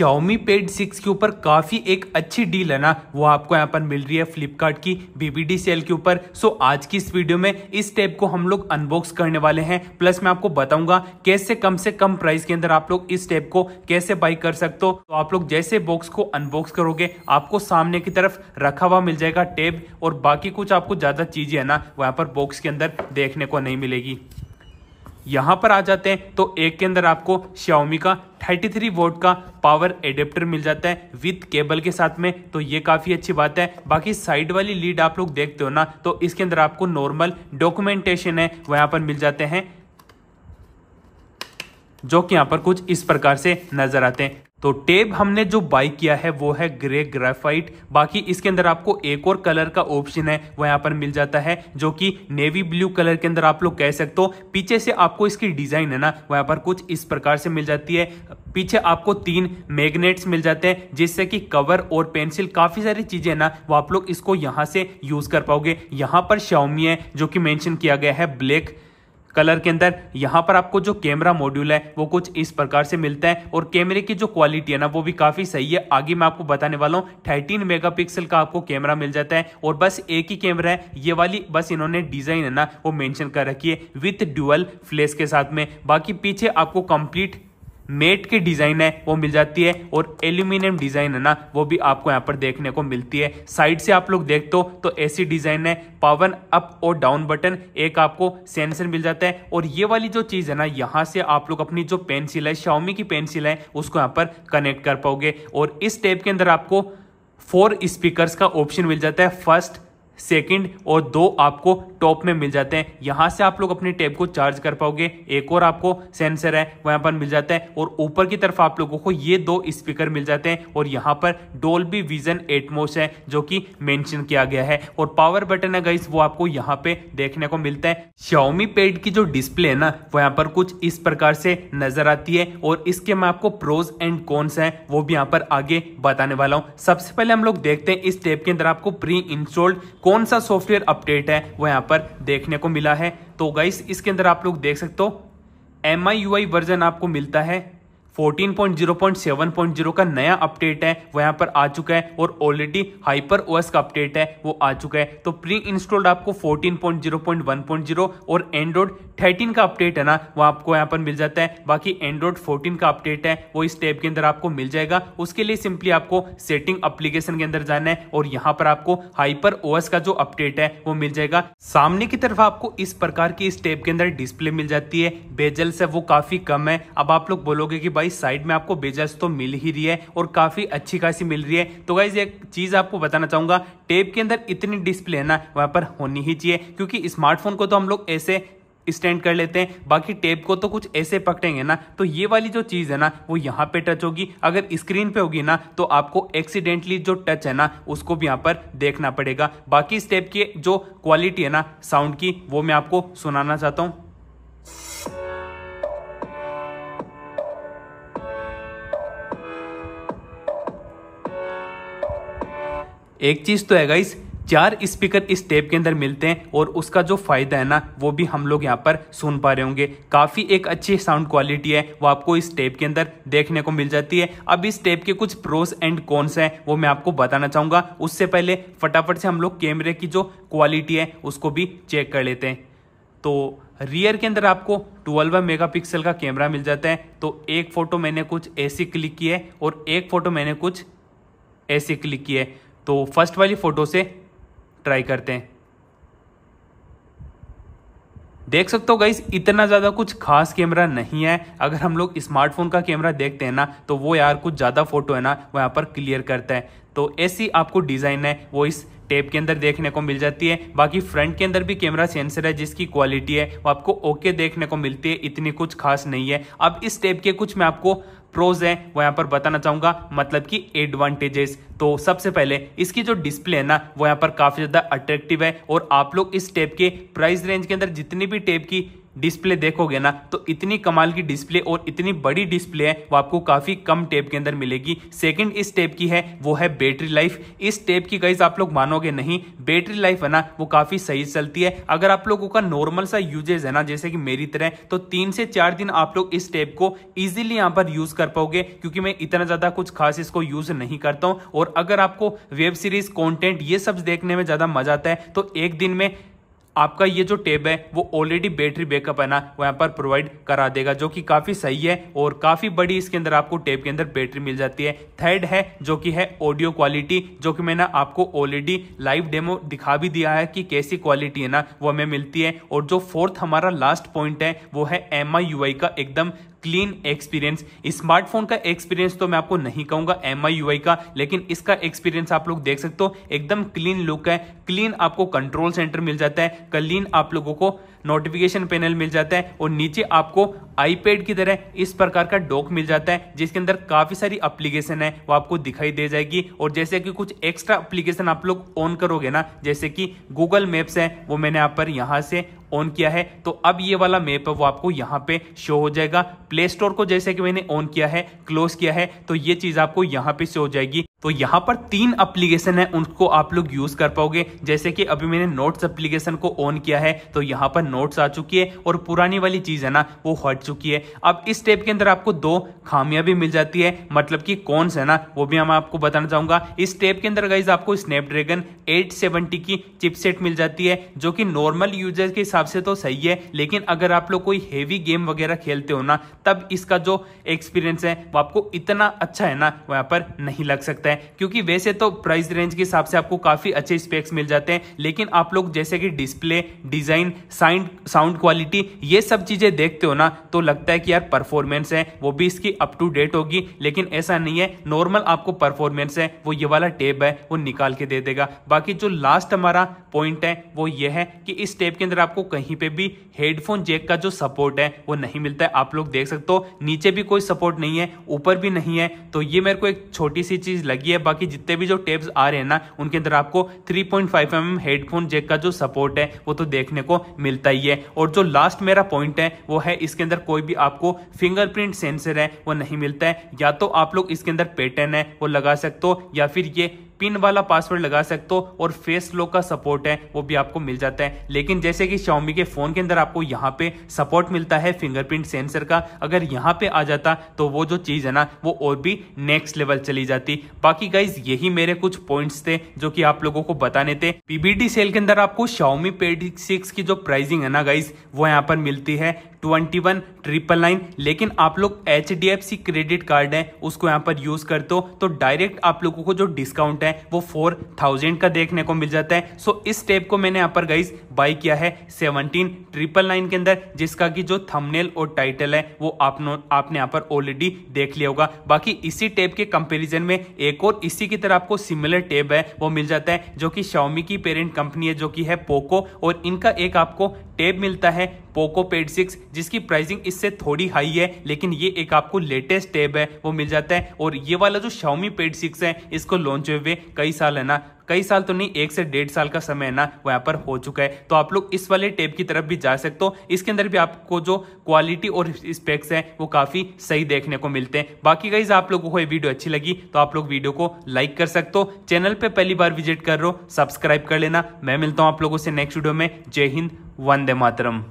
Xiaomi Pad 6 के ऊपर काफ़ी एक अच्छी डील है ना वो आपको यहाँ पर मिल रही है फ्लिपकार्ट की BBD सेल के ऊपर सो आज की इस वीडियो में इस टैब को हम लोग अनबॉक्स करने वाले हैं प्लस मैं आपको बताऊंगा कैसे कम से कम प्राइस के अंदर आप लोग इस टैब को कैसे बाई कर सकते हो तो आप लोग जैसे बॉक्स को अनबॉक्स करोगे आपको सामने की तरफ रखा हुआ मिल जाएगा टैब और बाकी कुछ आपको ज़्यादा चीज़ें है ना वहाँ पर बॉक्स के अंदर देखने को नहीं मिलेगी यहाँ पर आ जाते हैं तो एक के अंदर आपको Xiaomi का 33 थ्री वोट का पावर एडेप्टर मिल जाता है विथ केबल के साथ में तो ये काफ़ी अच्छी बात है बाकी साइड वाली लीड आप लोग देखते हो ना तो इसके अंदर आपको नॉर्मल डॉक्यूमेंटेशन है वह यहाँ पर मिल जाते हैं जो कि यहाँ पर कुछ इस प्रकार से नजर आते हैं तो टेब हमने जो बाई किया है वो है ग्रे ग्रेफाइट बाकी इसके अंदर आपको एक और कलर का ऑप्शन है वो यहाँ पर मिल जाता है जो कि नेवी ब्लू कलर के अंदर आप लोग कह सकते हो पीछे से आपको इसकी डिजाइन है ना वो यहाँ पर कुछ इस प्रकार से मिल जाती है पीछे आपको तीन मैग्नेट्स मिल जाते हैं जिससे कि कवर और पेंसिल काफी सारी चीजें ना वो आप लोग इसको यहाँ से यूज कर पाओगे यहाँ पर शाउमी है जो कि मैंशन किया गया है ब्लैक कलर के अंदर यहाँ पर आपको जो कैमरा मॉड्यूल है वो कुछ इस प्रकार से मिलता है और कैमरे की जो क्वालिटी है ना वो भी काफी सही है आगे मैं आपको बताने वाला हूँ थर्टीन मेगापिक्सल का आपको कैमरा मिल जाता है और बस एक ही कैमरा है ये वाली बस इन्होंने डिजाइन है ना वो मेंशन कर रखी है विथ ड्यूअल फ्लेस के साथ में बाकी पीछे आपको कंप्लीट मेट की डिजाइन है वो मिल जाती है और एल्यूमिनियम डिजाइन है ना वो भी आपको यहाँ पर देखने को मिलती है साइड से आप लोग देख दो तो ऐसी डिजाइन है पावन अप और डाउन बटन एक आपको सेंसर मिल जाता है और ये वाली जो चीज है ना यहाँ से आप लोग अपनी जो पेंसिल है शाउमी की पेंसिल है उसको यहाँ पर कनेक्ट कर पाओगे और इस टेप के अंदर आपको फोर स्पीकर्स का ऑप्शन मिल जाता है फर्स्ट सेकंड और दो आपको टॉप में मिल जाते हैं यहाँ से आप लोग अपने टैब को चार्ज कर पाओगे एक और आपको सेंसर है वहाँ पर मिल जाता है और ऊपर की तरफ आप लोगों को ये दो स्पीकर मिल जाते हैं और यहाँ पर डोल्बी विजन एटमोस है जो कि मेंशन किया गया है और पावर बटन है गाइस वो आपको यहाँ पे देखने को मिलता है शाओमी पेड की जो डिस्प्ले है ना वो यहाँ पर कुछ इस प्रकार से नजर आती है और इसके मैं आपको प्रोज एंड कॉन्स है वो भी यहाँ पर आगे बताने वाला हूँ सबसे पहले हम लोग देखते हैं इस टेप के अंदर आपको प्री इंस्टॉल्ड कौन सा सॉफ्टवेयर अपडेट है वो यहाँ पर देखने को मिला है तो गाइस इसके अंदर आप लोग देख सकते हो एम आई वर्जन आपको मिलता है 14.0.7.0 का नया अपडेट है वो यहाँ पर आ चुका है और ऑलरेडी हाइपर ओएस का अपडेट है वो आ चुका है तो प्री इंस्टॉल्ड आपको 14.0.1.0 और एंड्रॉइड थर्टीन का अपडेट है ना वो आपको यहाँ पर मिल जाता है बाकी एंड्रॉइड फोर्टीन का अपडेट है वो इस टैब के अंदर आपको मिल जाएगा उसके लिए सिंपली आपको सेटिंग अप्लीकेशन के अंदर जाना है और यहाँ पर आपको हाइपर ओएस का जो अपडेट है वो मिल जाएगा सामने की तरफ आपको इस प्रकार की इस टैब के अंदर डिस्प्ले मिल जाती है बेजल्स है वो काफी कम है अब आप लोग बोलोगे कि भाई साइड में आपको बेजल्स तो मिल ही रही है और काफी अच्छी खासी मिल रही है तो गाइज एक चीज आपको बताना चाहूंगा टेप के अंदर इतनी डिस्प्ले है ना वहां पर होनी ही चाहिए क्योंकि स्मार्टफोन को तो हम लोग ऐसे स्टैंड कर लेते हैं बाकी टेप को तो कुछ ऐसे पकड़ेंगे ना तो ये वाली जो चीज़ है ना वो यहाँ पे टच होगी अगर स्क्रीन पे होगी ना तो आपको एक्सीडेंटली जो टच है ना उसको भी यहाँ पर देखना पड़ेगा बाकी इस टेप की जो क्वालिटी है ना साउंड की वो मैं आपको सुनाना चाहता हूँ एक चीज़ तो है गाइस चार स्पीकर इस टेप के अंदर मिलते हैं और उसका जो फायदा है ना वो भी हम लोग यहाँ पर सुन पा रहे होंगे काफी एक अच्छी साउंड क्वालिटी है वो आपको इस टेप के अंदर देखने को मिल जाती है अब इस टेप के कुछ प्रोस एंड कॉन्स हैं वो मैं आपको बताना चाहूंगा उससे पहले फटाफट से हम लोग कैमरे की जो क्वालिटी है उसको भी चेक कर लेते हैं तो रियर के अंदर आपको 12 मेगापिक्सल का कैमरा मिल जाता है तो एक फ़ोटो मैंने कुछ ऐसी क्लिक की है और एक फ़ोटो मैंने कुछ ऐसी क्लिक की है तो फर्स्ट वाली फ़ोटो से ट्राई करते हैं देख सकते हो गई इतना ज़्यादा कुछ खास कैमरा नहीं है अगर हम लोग स्मार्टफोन का कैमरा देखते हैं ना तो वो यार कुछ ज़्यादा फोटो है ना वो यहाँ पर क्लियर करता है तो ऐसी आपको डिज़ाइन है वो इस टेप के अंदर देखने को मिल जाती है बाकी फ्रंट के अंदर भी कैमरा सेंसर है जिसकी क्वालिटी है वो आपको ओके देखने को मिलती है इतनी कुछ खास नहीं है अब इस टेप के कुछ मैं आपको प्रोज हैं वो यहाँ पर बताना चाहूंगा मतलब कि एडवांटेजेस तो सबसे पहले इसकी जो डिस्प्ले है ना वो यहाँ पर काफी ज्यादा अट्रैक्टिव है और आप लोग इस टेप के प्राइस रेंज के अंदर जितनी भी टेप की डिस्प्ले देखोगे ना तो इतनी कमाल की डिस्प्ले और इतनी बड़ी डिस्प्ले है वो आपको काफ़ी कम टेप के अंदर मिलेगी सेकंड इस टेप की है वो है बैटरी लाइफ इस टेप की गाइज आप लोग मानोगे नहीं बैटरी लाइफ है ना वो काफ़ी सही चलती है अगर आप लोगों का नॉर्मल सा यूजेज है ना जैसे कि मेरी तरह तो तीन से चार दिन आप लोग इस टेप को ईजिली यहाँ पर यूज़ कर पाओगे क्योंकि मैं इतना ज़्यादा कुछ खास इसको यूज़ नहीं करता हूँ और अगर आपको वेब सीरीज कॉन्टेंट ये सब देखने में ज़्यादा मजा आता है तो एक दिन में आपका ये जो टेब है वो ऑलरेडी बैटरी बैकअप है ना वो यहाँ पर प्रोवाइड करा देगा जो कि काफ़ी सही है और काफ़ी बड़ी इसके अंदर आपको टेब के अंदर बैटरी मिल जाती है थर्ड है जो कि है ऑडियो क्वालिटी जो कि मैंने आपको ऑलरेडी लाइव डेमो दिखा भी दिया है कि कैसी क्वालिटी है ना वो हमें मिलती है और जो फोर्थ हमारा लास्ट पॉइंट है वो है एम का एकदम क्लीन एक्सपीरियंस स्मार्टफोन का एक्सपीरियंस तो मैं आपको नहीं कहूंगा एम आई का लेकिन इसका एक्सपीरियंस आप लोग देख सकते हो एकदम क्लीन लुक है क्लीन आपको कंट्रोल सेंटर मिल जाता है क्लीन आप लोगों को नोटिफिकेशन पैनल मिल जाता है और नीचे आपको आईपैड की तरह इस प्रकार का डॉक मिल जाता है जिसके अंदर काफी सारी अप्लीकेशन है वो आपको दिखाई दे जाएगी और जैसे कि कुछ एक्स्ट्रा अप्लीकेशन आप लोग ऑन करोगे ना जैसे कि गूगल मैप्स है वो मैंने आप पर यहाँ से ऑन किया है तो अब ये वाला मैप है वो आपको यहाँ पे शो हो जाएगा प्ले स्टोर को जैसे कि मैंने ऑन किया है क्लोज किया है तो ये चीज आपको यहाँ पे शो हो जाएगी तो यहाँ पर तीन अप्लीकेशन है उनको आप लोग यूज कर पाओगे जैसे कि अभी मैंने नोट्स अप्लीकेशन को ऑन किया है तो यहाँ पर नोट्स आ चुकी है और पुरानी वाली चीज है ना वो हट चुकी है अब इस स्टेप के अंदर आपको दो खामियां भी मिल जाती है मतलब कि कौन सा है ना वो भी मैं आपको बताना चाहूंगा इस स्टेप के अंदर गाइज आपको स्नैपड्रैगन 870 की चिपसेट मिल जाती है जो कि नॉर्मल यूजर के हिसाब से तो सही है लेकिन अगर आप लोग कोई हेवी गेम वगैरह खेलते हो ना तब इसका जो एक्सपीरियंस है वो आपको इतना अच्छा है ना वहां पर नहीं लग सकता सकता है क्योंकि वैसे तो प्राइस रेंज के हिसाब से आपको काफ़ी अच्छे स्पेक्स मिल जाते हैं लेकिन आप लोग जैसे कि डिस्प्ले डिज़ाइन साइंड साउंड क्वालिटी ये सब चीज़ें देखते हो ना तो लगता है कि यार परफॉर्मेंस है वो भी इसकी अप टू डेट होगी लेकिन ऐसा नहीं है नॉर्मल आपको परफॉर्मेंस है वो ये वाला टेप है वो निकाल के दे देगा बाकी जो लास्ट हमारा पॉइंट है वो ये है कि इस टेप के अंदर आपको कहीं पे भी हेडफोन जेक का जो सपोर्ट है वो नहीं मिलता है आप लोग देख सकते हो नीचे भी कोई सपोर्ट नहीं है ऊपर भी नहीं है तो ये मेरे को एक छोटी सी चीज़ लगी लगी है बाकी जितने भी जो टेप्स आ रहे हैं ना उनके अंदर आपको 3.5 पॉइंट mm हेडफोन जेक का जो सपोर्ट है वो तो देखने को मिलता ही है और जो लास्ट मेरा पॉइंट है वो है इसके अंदर कोई भी आपको फिंगरप्रिंट सेंसर है वो नहीं मिलता है या तो आप लोग इसके अंदर पेटर्न है वो लगा सकते हो या फिर ये पिन वाला पासवर्ड लगा सकते हो और फेस लॉक का सपोर्ट है वो भी आपको मिल जाता है लेकिन जैसे कि शाउमी के फोन के अंदर आपको यहाँ पे सपोर्ट मिलता है फिंगरप्रिंट सेंसर का अगर यहाँ पे आ जाता तो वो जो चीज़ है ना वो और भी नेक्स्ट लेवल चली जाती बाकी गाइज यही मेरे कुछ पॉइंट थे जो कि आप लोगों को बताने थे पीबीटी सेल के अंदर आपको शाउमी पेड सिक्स की जो प्राइसिंग है ना गाइज वो यहाँ पर मिलती है ट्वेंटी वन ट्रिपल नाइन लेकिन आप लोग H D F C credit card है उसको यहाँ पर यूज करते हो तो डायरेक्ट आप लोगों को जो डिस्काउंट है वो फोर थाउजेंड का देखने को मिल जाता है सो इस टेप को मैंने यहाँ पर गाइस बाई किया है सेवनटीन ट्रिपल नाइन के अंदर जिसका कि जो थमनेल और टाइटल है वो आपने आपने यहाँ पर ऑलरेडी देख लिया होगा बाकी इसी टेप के कंपेरिजन में एक और इसी की तरह आपको सिमिलर टेप है वो मिल जाता है जो कि शाउमी की पेरेंट कंपनी है जो कि है पोको और इनका एक आपको टेप मिलता है पोको पेड सिक्स जिसकी प्राइसिंग इससे थोड़ी हाई है लेकिन ये एक आपको लेटेस्ट टेप है वो मिल जाता है और ये वाला जो शाउमी पेड सिक्स है इसको लॉन्च हुए हुए कई साल है ना कई साल तो नहीं एक से डेढ़ साल का समय ना वहाँ पर हो चुका है तो आप लोग इस वाले टेप की तरफ भी जा सकते हो इसके अंदर भी आपको जो क्वालिटी और स्पेक्स है वो काफ़ी सही देखने को मिलते हैं बाकी गाइज आप लोगों को ये वीडियो अच्छी लगी तो आप लोग वीडियो को लाइक कर सकते हो चैनल पर पहली बार विजिट कर रहे हो सब्सक्राइब कर लेना मैं मिलता हूँ आप लोगों से नेक्स्ट वीडियो में जय हिंद वंदे मातरम